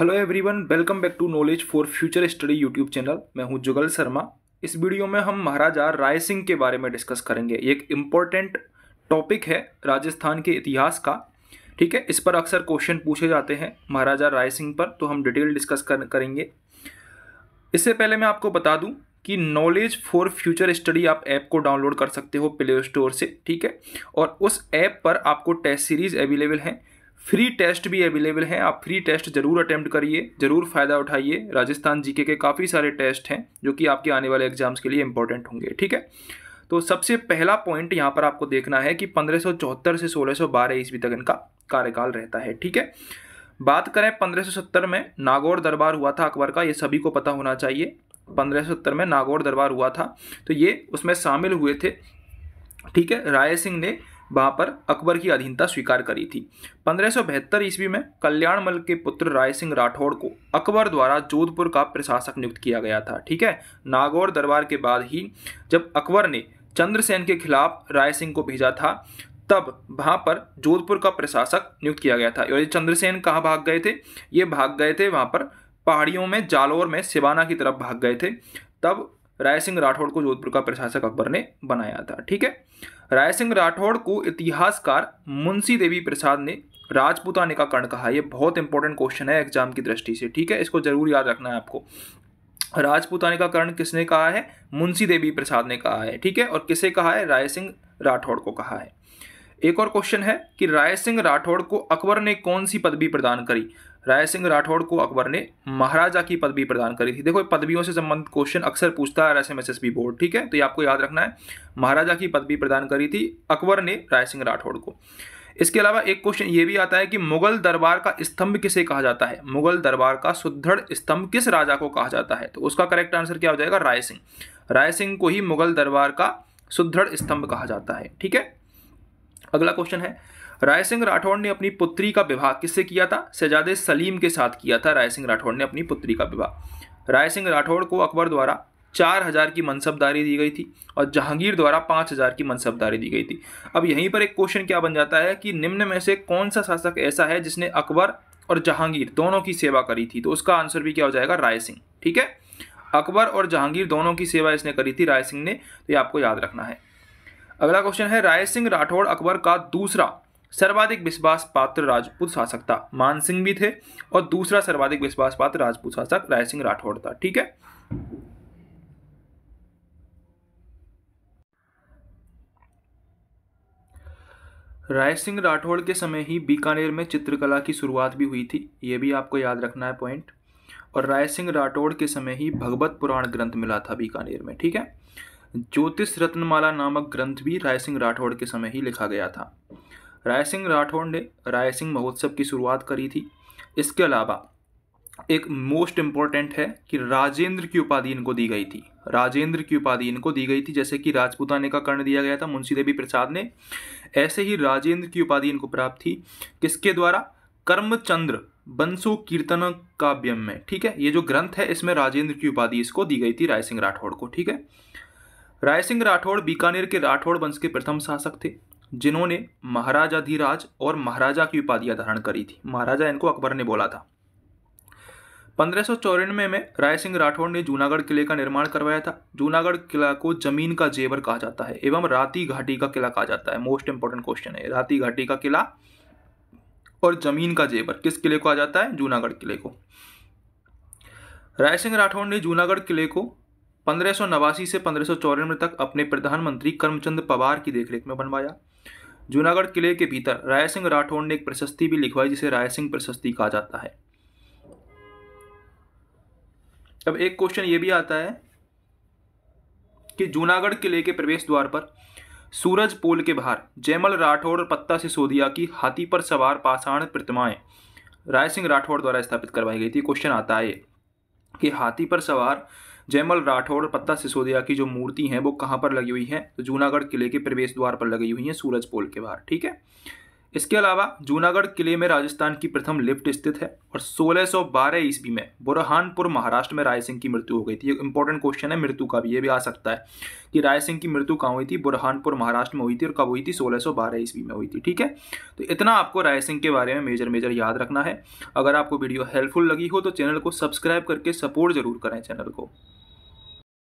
hello everyone welcome back to knowledge for future study YouTube channel मैं हूं जुगल शर्मा इस video में हम महाराजा राय सिंह के बारे में डिस्कस करेंगे एक इम्पॉर्टेंट टॉपिक है राजस्थान के इतिहास का ठीक है इस पर अक्सर क्वेश्चन पूछे जाते हैं महाराजा राय सिंह पर तो हम डिटेल डिस्कस कर, करेंगे इससे पहले मैं आपको बता दूँ कि नॉलेज फॉर फ्यूचर स्टडी आप ऐप को डाउनलोड कर सकते हो प्ले स्टोर से ठीक है और उस ऐप पर आपको टेस्ट सीरीज़ अवेलेबल हैं फ्री टेस्ट भी अवेलेबल हैं आप फ्री टेस्ट ज़रूर अटैम्प्ट करिए ज़रूर फ़ायदा उठाइए राजस्थान जीके के काफ़ी सारे टेस्ट हैं जो कि आपके आने वाले एग्जाम्स के लिए इंपॉर्टेंट होंगे ठीक है तो सबसे पहला पॉइंट यहाँ पर आपको देखना है कि पंद्रह से 1612 ईस्वी तक इनका कार्यकाल रहता है ठीक है बात करें 1570 में नागौर दरबार हुआ था अकबर का ये सभी को पता होना चाहिए 1570 में नागौर दरबार हुआ था तो ये उसमें शामिल हुए थे ठीक है राय सिंह ने वहाँ पर अकबर की अधीनता स्वीकार करी थी पंद्रह ईस्वी में कल्याणमल के पुत्र राय सिंह राठौड़ को अकबर द्वारा जोधपुर का प्रशासक नियुक्त किया गया था ठीक है नागौर दरबार के बाद ही जब अकबर ने चंद्रसेन के खिलाफ राय सिंह को भेजा था तब वहाँ पर जोधपुर का प्रशासक नियुक्त किया गया था और ये चंद्रसेन कहाँ भाग गए थे ये भाग गए थे वहाँ पर पहाड़ियों में जालौर में सिवाना की तरफ भाग गए थे तब राय सिंह राठौड़ को जोधपुर का प्रशासक अकबर ने बनाया था ठीक है राय सिंह राठौड़ को इतिहासकार मुंशी देवी प्रसाद ने राजपूताने का कर्ण कहा यह बहुत इंपॉर्टेंट क्वेश्चन है एग्जाम की दृष्टि से ठीक है इसको जरूर याद रखना है आपको राजपूताने का कर्ण किसने कहा है मुंशी देवी प्रसाद ने कहा है ठीक है और किसे कहा है राय सिंह राठौड़ को कहा है एक और क्वेश्चन है कि राय सिंह राठौड़ को अकबर ने कौन सी पदवी प्रदान करी राय सिंह राठौड़ को अकबर ने महाराजा की पदवी प्रदान करी थी देखो पदवियों से संबंधित क्वेश्चन अक्सर पूछता है S M S S B board ठीक है तो ये आपको याद रखना है महाराजा की पदवी प्रदान करी थी अकबर ने राय सिंह राठौड़ को इसके अलावा एक क्वेश्चन ये भी आता है कि मुगल दरबार का स्तंभ किसे कहा जाता है मुगल दरबार का सुदृढ़ स्तंभ किस राजा को कहा जाता है तो उसका करेक्ट आंसर क्या हो जाएगा राय सिंह राय सिंह को ही मुगल दरबार का सुदृढ़ स्तंभ कहा जाता है ठीक है अगला क्वेश्चन है राय सिंह राठौड़ ने अपनी पुत्री का विवाह किससे किया था शहजादे सलीम के साथ किया था राय सिंह राठौड़ ने अपनी पुत्री का विवाह राय सिंह राठौड़ को अकबर द्वारा चार हज़ार की मनसबदारी दी गई थी और जहांगीर द्वारा पाँच हज़ार की मनसबदारी दी गई थी अब यहीं पर एक क्वेश्चन क्या बन जाता है कि निम्न में से कौन सा शासक ऐसा है जिसने अकबर और जहांगीर दोनों की सेवा करी थी तो उसका आंसर भी क्या हो जाएगा राय सिंह ठीक है अकबर और जहांगीर दोनों की सेवा इसने करी थी राय सिंह ने तो ये आपको याद रखना है अगला क्वेश्चन है राय सिंह राठौड़ अकबर का दूसरा सर्वाधिक विश्वास पात्र राजपूत शासक था मान सिंह भी थे और दूसरा सर्वाधिक विश्वास पात्र राजपूत शासक राय सिंह राठौड़ था ठीक है राय सिंह राठौड़ के समय ही बीकानेर में चित्रकला की शुरुआत भी हुई थी ये भी आपको याद रखना है पॉइंट और राय सिंह राठौड़ के समय ही भगवत पुराण ग्रंथ मिला था बीकानेर में ठीक है ज्योतिष रत्नमाला नामक ग्रंथ भी राय सिंह राठौड़ के समय ही लिखा गया था राय सिंह राठौड़ ने राय सिंह महोत्सव की शुरुआत करी थी इसके अलावा एक मोस्ट इम्पॉर्टेंट है कि राजेंद्र की उपाधि इनको दी गई थी राजेंद्र की उपाधि इनको दी गई थी जैसे कि राजपुताने का कर्ण दिया गया था मुंशी देवी प्रसाद ने ऐसे ही राजेंद्र की उपाधि इनको प्राप्त थी किसके द्वारा कर्मचंद्र बंसु कीर्तन काव्यम में ठीक है ये जो ग्रंथ है इसमें राजेंद्र की उपाधि इसको दी गई थी राय सिंह राठौड़ को ठीक है राय सिंह राठौड़ बीकानेर के राठौड़ वंश के प्रथम शासक थे जिन्होंने महाराजाधिराज और महाराजा की उपाधियां धारण करी थी महाराजा इनको अकबर ने बोला था पंद्रह में, में राय सिंह राठौड़ ने जूनागढ़ किले का निर्माण करवाया था जूनागढ़ किला को जमीन का जेवर कहा जाता है एवं राती घाटी का किला कहा जाता है मोस्ट इंपॉर्टेंट क्वेश्चन है राती घाटी का किला और जमीन का जेवर किस किले को आ जाता है जूनागढ़ किले को राय सिंह राठौड़ ने जूनागढ़ किले को पंद्रह से पंद्रह तक अपने प्रधानमंत्री कर्मचंद पवार की देखरेख में बनवाया जूनागढ़ किले के भीतर राय सिंह राठौर ने एक प्रशस्ति भी लिखवाई जिसे राय सिंह प्रशस्ति कहा जाता है अब एक क्वेश्चन ये भी आता है कि जूनागढ़ किले के प्रवेश द्वार पर सूरज पोल के बाहर जयमल राठौड़ और पत्ता सिसोदिया की हाथी पर सवार पाषाण प्रतिमाएं राय सिंह राठौड़ द्वारा स्थापित करवाई गई थी क्वेश्चन आता है कि हाथी पर सवार जयमल राठौड़ और पत्ता सिसोदिया की जो मूर्ति है वो कहाँ पर लगी हुई है तो जूनागढ़ किले के प्रवेश द्वार पर लगी हुई है सूरज पोल के बाहर ठीक है इसके अलावा जूनागढ़ किले में राजस्थान की प्रथम लिफ्ट स्थित है और 1612 ईस्वी में बुरहानपुर महाराष्ट्र में राय सिंह की मृत्यु हो गई थी एक इंपॉर्टेंट क्वेश्चन है मृत्यु का भी ये भी आ सकता है कि राय सिंह की मृत्यु कहाँ हुई थी बुरहानपुर महाराष्ट्र में हुई थी और कब हुई थी 1612 ईस्वी में हुई थी ठीक है तो इतना आपको राय सिंह के बारे में मेजर मेजर याद रखना है अगर आपको वीडियो हेल्पफुल लगी हो तो चैनल को सब्सक्राइब करके सपोर्ट जरूर करें चैनल को